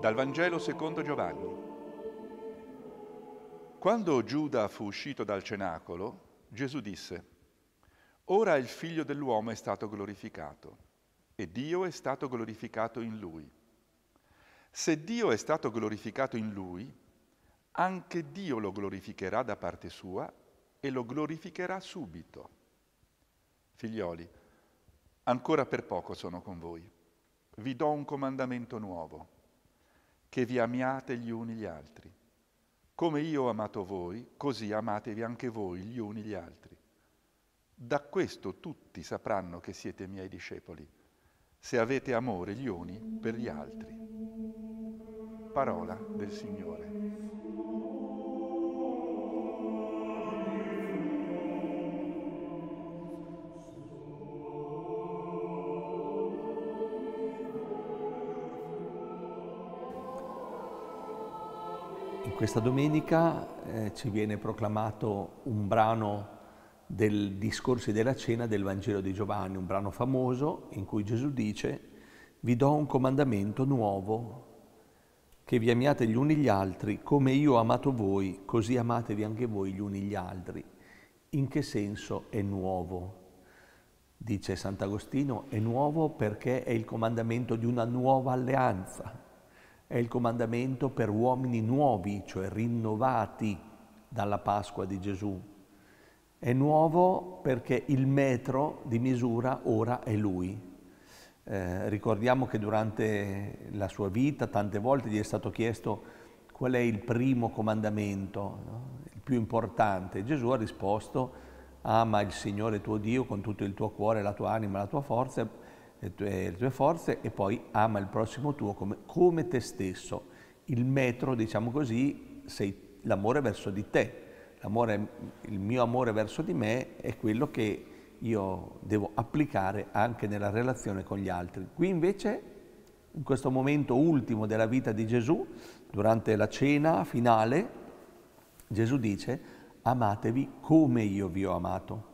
Dal Vangelo secondo Giovanni. Quando Giuda fu uscito dal cenacolo, Gesù disse, Ora il figlio dell'uomo è stato glorificato e Dio è stato glorificato in lui. Se Dio è stato glorificato in lui, anche Dio lo glorificherà da parte sua e lo glorificherà subito. Figlioli, ancora per poco sono con voi. Vi do un comandamento nuovo che vi amiate gli uni gli altri. Come io ho amato voi, così amatevi anche voi gli uni gli altri. Da questo tutti sapranno che siete miei discepoli, se avete amore gli uni per gli altri. Parola del Signore. Questa domenica eh, ci viene proclamato un brano del discorsi della cena del Vangelo di Giovanni, un brano famoso in cui Gesù dice vi do un comandamento nuovo, che vi amiate gli uni gli altri come io ho amato voi, così amatevi anche voi gli uni gli altri. In che senso è nuovo? Dice Sant'Agostino, è nuovo perché è il comandamento di una nuova alleanza è il comandamento per uomini nuovi, cioè rinnovati dalla Pasqua di Gesù. È nuovo perché il metro di misura ora è lui. Eh, ricordiamo che durante la sua vita tante volte gli è stato chiesto qual è il primo comandamento, no? il più importante. Gesù ha risposto ama il Signore tuo Dio con tutto il tuo cuore, la tua anima, la tua forza le tue, le tue forze e poi ama il prossimo tuo come, come te stesso. Il metro, diciamo così, sei l'amore verso di te. il mio amore verso di me è quello che io devo applicare anche nella relazione con gli altri. Qui invece, in questo momento ultimo della vita di Gesù, durante la cena finale, Gesù dice amatevi come io vi ho amato.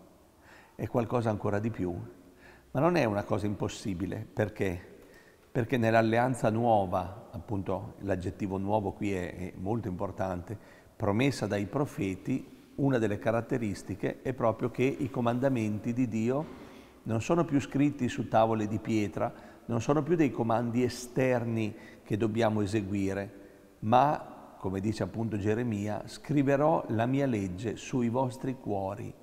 È qualcosa ancora di più, ma non è una cosa impossibile, perché? Perché nell'alleanza nuova, appunto l'aggettivo nuovo qui è, è molto importante, promessa dai profeti, una delle caratteristiche è proprio che i comandamenti di Dio non sono più scritti su tavole di pietra, non sono più dei comandi esterni che dobbiamo eseguire, ma, come dice appunto Geremia, scriverò la mia legge sui vostri cuori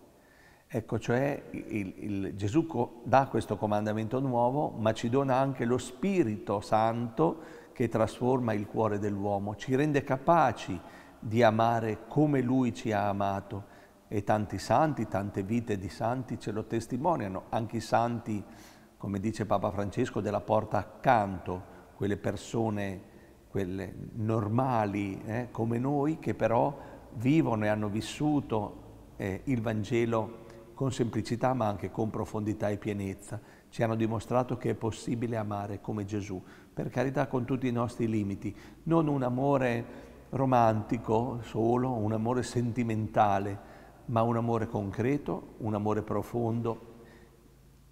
Ecco, cioè il, il, Gesù dà questo comandamento nuovo, ma ci dona anche lo Spirito Santo che trasforma il cuore dell'uomo, ci rende capaci di amare come Lui ci ha amato. E tanti santi, tante vite di santi ce lo testimoniano, anche i santi, come dice Papa Francesco, della porta accanto, quelle persone, quelle normali eh, come noi, che però vivono e hanno vissuto eh, il Vangelo con semplicità ma anche con profondità e pienezza. Ci hanno dimostrato che è possibile amare come Gesù, per carità con tutti i nostri limiti, non un amore romantico solo, un amore sentimentale, ma un amore concreto, un amore profondo,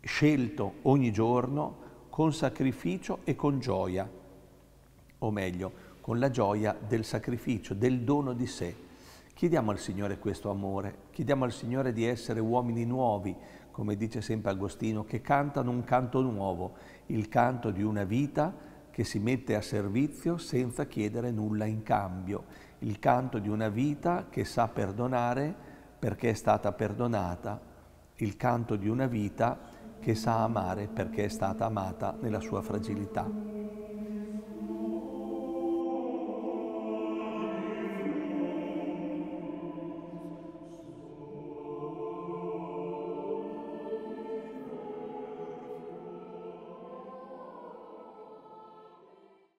scelto ogni giorno con sacrificio e con gioia, o meglio, con la gioia del sacrificio, del dono di sé Chiediamo al Signore questo amore, chiediamo al Signore di essere uomini nuovi, come dice sempre Agostino, che cantano un canto nuovo, il canto di una vita che si mette a servizio senza chiedere nulla in cambio, il canto di una vita che sa perdonare perché è stata perdonata, il canto di una vita che sa amare perché è stata amata nella sua fragilità.